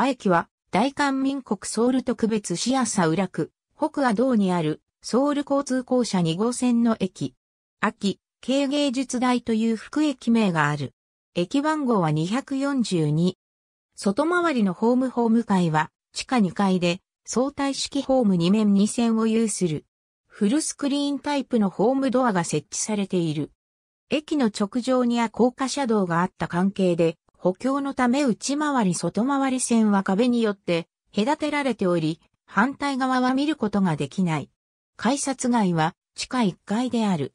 亜駅は、大韓民国ソウル特別市朝浦区、北亜道にある、ソウル交通公社2号線の駅。秋、軽芸術大という副駅名がある。駅番号は242。外回りのホームホーム階は、地下2階で、相対式ホーム2面2線を有する。フルスクリーンタイプのホームドアが設置されている。駅の直上には高架車道があった関係で、補強のため内回り外回り線は壁によって隔てられており、反対側は見ることができない。改札外は地下1階である。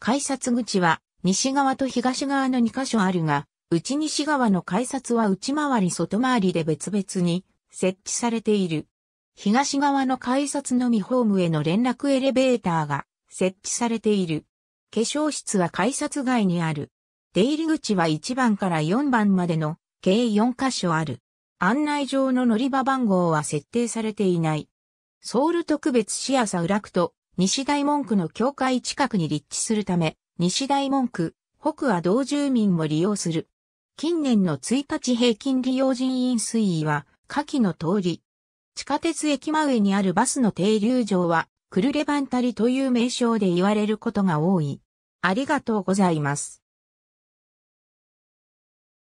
改札口は西側と東側の2カ所あるが、内西側の改札は内回り外回りで別々に設置されている。東側の改札のみホームへの連絡エレベーターが設置されている。化粧室は改札外にある。出入り口は1番から4番までの計4カ所ある。案内上の乗り場番号は設定されていない。ソウル特別市朝浦区と西大門区の境界近くに立地するため、西大門区、北は同住民も利用する。近年の1日平均利用人員推移は、下記の通り。地下鉄駅真上にあるバスの停留場は、クルレバンタリという名称で言われることが多い。ありがとうございます。